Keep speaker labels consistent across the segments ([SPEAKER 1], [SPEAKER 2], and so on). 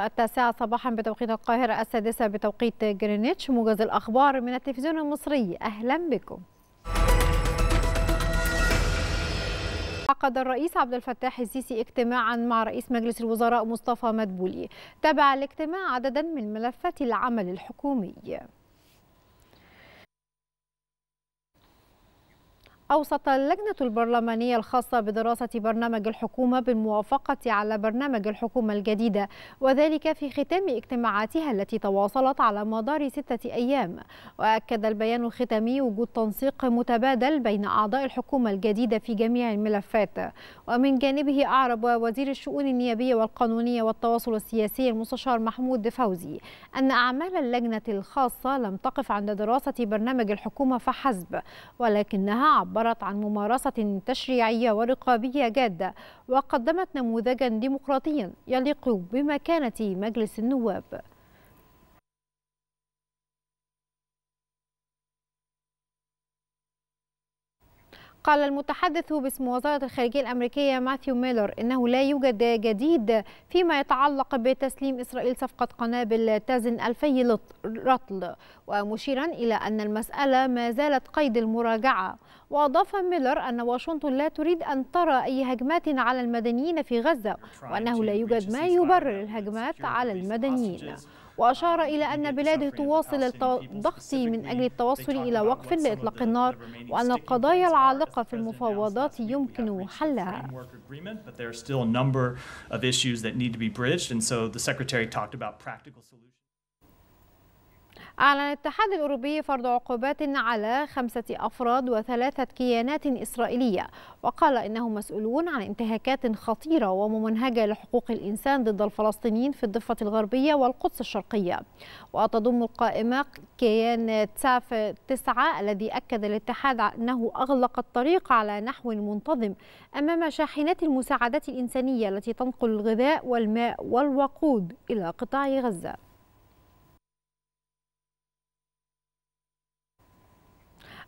[SPEAKER 1] التاسعة صباحا بتوقيت القاهرة السادسة بتوقيت جرينتش موجز الأخبار من التلفزيون المصري أهلا بكم عقد الرئيس عبد الفتاح السيسي اجتماعا مع رئيس مجلس الوزراء مصطفى مدبولي تابع الاجتماع عددا من ملفات العمل الحكومي أوصت اللجنة البرلمانية الخاصة بدراسة برنامج الحكومة بالموافقة على برنامج الحكومة الجديدة وذلك في ختام اجتماعاتها التي تواصلت على مدار ستة أيام وأكد البيان الختامي وجود تنسيق متبادل بين أعضاء الحكومة الجديدة في جميع الملفات ومن جانبه أعرب وزير الشؤون النيابية والقانونية والتواصل السياسي المستشار محمود فوزي أن أعمال اللجنة الخاصة لم تقف عند دراسة برنامج الحكومة فحسب ولكنها عبر عبرت عن ممارسة تشريعية ورقابية جادة وقدمت نموذجا ديمقراطيا يليق بمكانة مجلس النواب قال المتحدث باسم وزارة الخارجية الأمريكية ماثيو ميلر إنه لا يوجد جديد فيما يتعلق بتسليم إسرائيل صفقة قنابل تازن ألفي رطل ومشيرا إلى أن المسألة ما زالت قيد المراجعة وأضاف ميلر أن واشنطن لا تريد أن ترى أي هجمات على المدنيين في غزة وأنه لا يوجد ما يبرر الهجمات على المدنيين وأشار إلى أن بلاده تواصل الضغط من أجل التوصل إلى وقف لإطلاق النار وأن القضايا العالقة في المفاوضات يمكن حلها أعلن الاتحاد الأوروبي فرض عقوبات على خمسة أفراد وثلاثة كيانات إسرائيلية وقال إنهم مسؤولون عن انتهاكات خطيرة وممنهجة لحقوق الإنسان ضد الفلسطينيين في الضفة الغربية والقدس الشرقية وتضم القائمة كيان تساف تسعة الذي أكد الاتحاد أنه أغلق الطريق على نحو منتظم أمام شاحنات المساعدات الإنسانية التي تنقل الغذاء والماء والوقود إلى قطاع غزة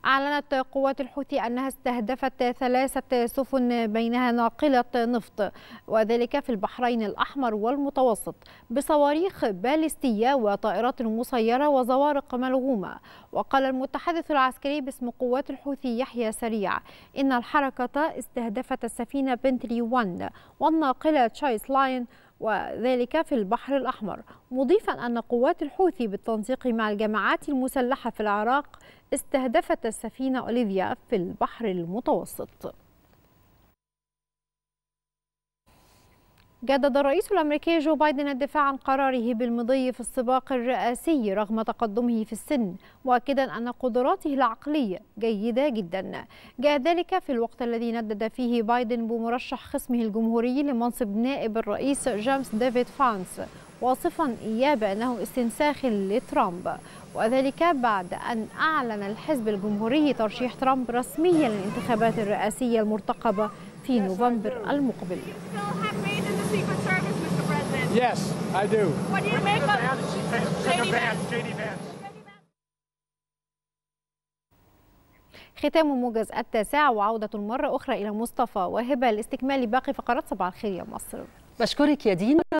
[SPEAKER 1] أعلنت قوات الحوثي أنها استهدفت ثلاثة سفن بينها ناقلة نفط وذلك في البحرين الأحمر والمتوسط بصواريخ باليستية وطائرات مسيرة وزوارق ملغومة وقال المتحدث العسكري باسم قوات الحوثي يحيى سريع إن الحركة استهدفت السفينة بنتلي 1 والناقلة تشايس لاين وذلك في البحر الأحمر مضيفا أن قوات الحوثي بالتنسيق مع الجماعات المسلحة في العراق استهدفت السفينة أوليفيا في البحر المتوسط جدد الرئيس الأمريكي جو بايدن الدفاع عن قراره بالمضي في السباق الرئاسي رغم تقدمه في السن مؤكدا أن قدراته العقلية جيدة جدا جاء ذلك في الوقت الذي ندد فيه بايدن بمرشح خصمه الجمهوري لمنصب نائب الرئيس جيمس ديفيد فانس واصفا إياه بأنه استنساخ لترامب وذلك بعد أن أعلن الحزب الجمهوري ترشيح ترامب رسميا للانتخابات الرئاسية المرتقبة في نوفمبر المقبل Secret Service, Mr. President? Yes, I do. What do you make of J.D. Vance? J.D. Vance. ختام موجز التاسع وعودة مرة أخرى إلى مصطفى وهبة لاستكمال باقي فقرات صباح الخير يا مصر بشكرك يا دين